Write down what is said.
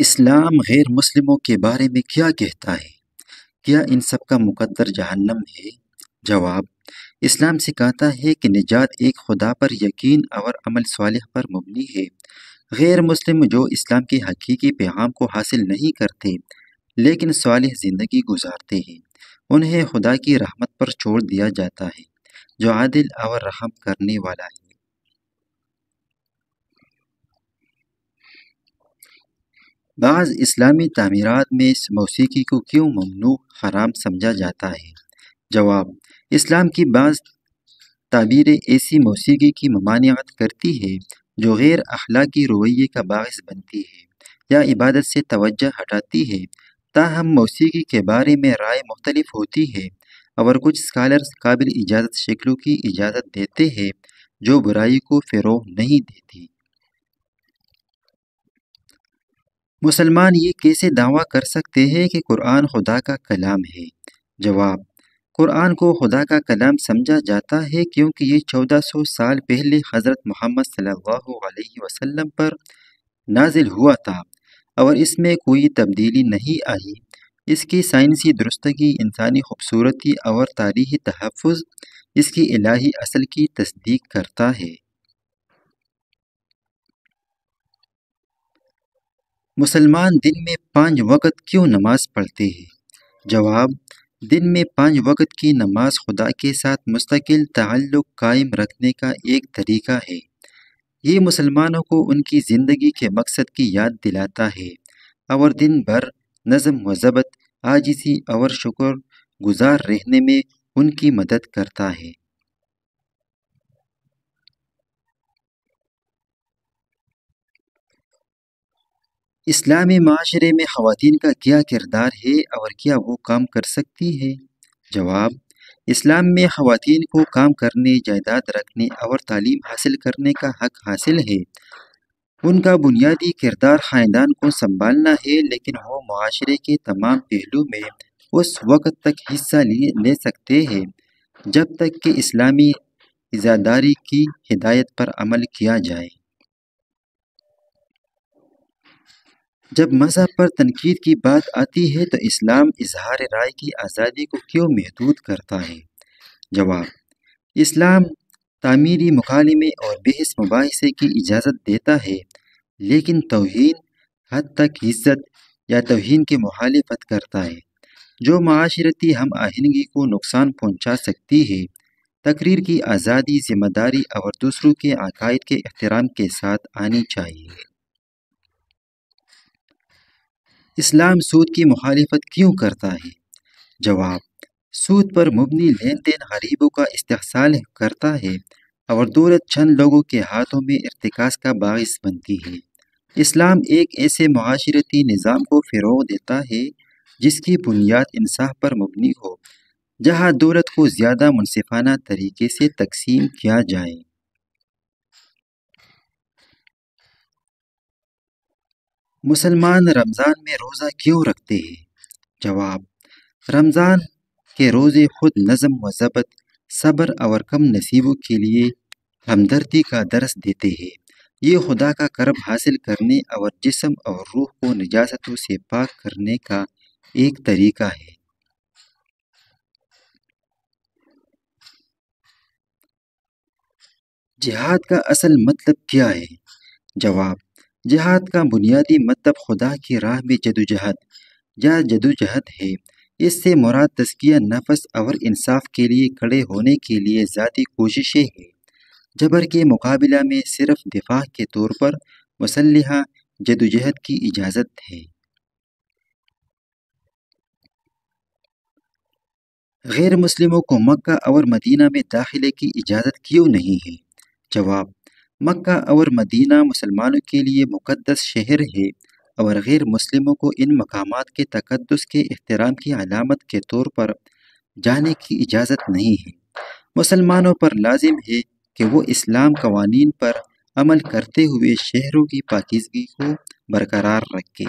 इस्लाम गैर मुस्लिमों के बारे में क्या कहता है क्या इन सब का मुकद्दर जहन्नम है जवाब इस्लाम सिखाता है कि निजात एक खुदा पर यकीन और अमल साल पर मबनी है गैर मुस्लिम जो इस्लाम के हकीकी पैगाम को हासिल नहीं करते लेकिन सालह ज़िंदगी गुजारते हैं उन्हें खुदा की रहमत पर छोड़ दिया जाता है जो आदिल और रहम करने वाला है बाज़ इस्लामी तमीरत में इस मौसीकी को क्यों ममनू हराम समझा जाता है जवाब इस्लाम की बाज़ ताबीरें ऐसी मौसीकी की ममानियत करती है जो गैर अखलाक रवैये का बायस बनती है या इबादत से तवज्जो हटाती है ताहम मौसीकी के बारे में राय मुख्तलफ होती है और कुछ स्कॉलर्स काबिल इजाज़त शक्लों की इजाज़त देते हैं जो बुराई को फ़रोह नहीं देती मुसलमान ये कैसे दावा कर सकते हैं कि कुरान खुदा का कलाम है जवाब कुरान को खुदा का कलाम समझा जाता है क्योंकि ये 1400 साल पहले हज़रत मोहम्मद सल्लल्लाहु अलैहि वसल्लम पर नाजिल हुआ था और इसमें कोई तब्दीली नहीं आई इसकी साइंसी दुरुस्तगी इंसानी खूबसूरती और तारीखी तहफ़ इसकी इलाही असल की तस्दीक करता है मुसलमान दिन में पाँच वक़्त क्यों नमाज़ पढ़ते हैं जवाब दिन में पाँच वक़्त की नमाज खुदा के साथ मुस्तकिल ताल्लुक़ कायम रखने का एक तरीका है ये मुसलमानों को उनकी ज़िंदगी के मकसद की याद दिलाता है और दिन भर नज़म व ज़बत और शुक्र गुजार रहने में उनकी मदद करता है इस्लामी माशरे में ख़वान का क्या किरदार है और क्या वो काम कर सकती है जवाब इस्लाम में ख़वान को काम करने जायदाद रखने और तालीम हासिल करने का हक हासिल है उनका बुनियादी किरदार ख़ानदान को संभालना है लेकिन वो माशरे के तमाम पहलू में उस वक्त तक हिस्सा ले, ले सकते हैं जब तक कि इस्लामी इजादारी की हिदायत पर अमल किया जाए जब मज़हब पर तनकीद की बात आती है तो इस्लाम इजहार राय की आज़ादी को क्यों महदूद करता है जवाब इस्लाम तामीरी मकालमे और बेहस मुबासे की इजाज़त देता है लेकिन तोहन हद तक इज़्ज़त या तोहन की मुखालफत करता है जो माशरती हम आहिंदगी को नुकसान पहुँचा सकती है तकरीर की आज़ादी ज़िम्मेदारी और दूसरों के अकायद के अहतराम के साथ आनी चाहिए इस्लाम सूद की मुखालफत क्यों करता है जवाब सूद पर मुबनी लेन देन गरीबों का इस्तेसाल करता है और दौलत चंद लोगों के हाथों में इरतकास का बास बनती है इस्लाम एक ऐसे माशरती निज़ाम को फ़रोग देता है जिसकी बुनियाद इंसाफ पर मुबनी हो जहाँ दौलत को ज़्यादा मुनफाना तरीके से तकसीम किया जाए मुसलमान रमज़ान में रोज़ा क्यों रखते हैं जवाब रमज़ान के रोज़े खुद नज़म व ज़बत सब्र और कम नसीबों के लिए हमदर्दी का दर्स देते हैं ये खुदा का करब हासिल करने और जिसम और रूह को निजासतों से पाक करने का एक तरीका है जिहाद का असल मतलब क्या है जवाब जहाद का बुनियादी मतलब खुदा की राह में जदोजहद या जदोजहद है इससे मुराद तस्किया नफस और इंसाफ के लिए खड़े होने के लिए ज़ाती कोशिशें हैं जबर के मुकाबला में सिर्फ दिफा के तौर पर मुसलहा जदोजहद की इजाज़त है गैर मुस्लिमों को मक्का और मदीना में दाखिले की इजाज़त क्यों नहीं है जवाब मक्का और मदीना मुसलमानों के लिए मुकदस शहर है और गैर मुस्लिमों को इन मकाम के तकदस के अहतराम की अलामत के तौर पर जाने की इजाज़त नहीं है मुसलमानों पर लाजिम है कि वो इस्लाम कवानीन पर अमल करते हुए शहरों की पाकिजगी को बरकरार रखें